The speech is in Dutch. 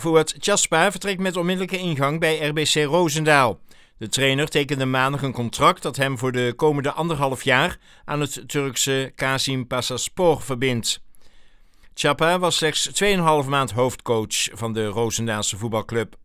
het Chaspa vertrekt met onmiddellijke ingang bij RBC Roosendaal. De trainer tekende maandag een contract dat hem voor de komende anderhalf jaar aan het Turkse Kazim Pasaspor verbindt. Chapa was slechts 2,5 maand hoofdcoach van de Roosendaalse voetbalclub.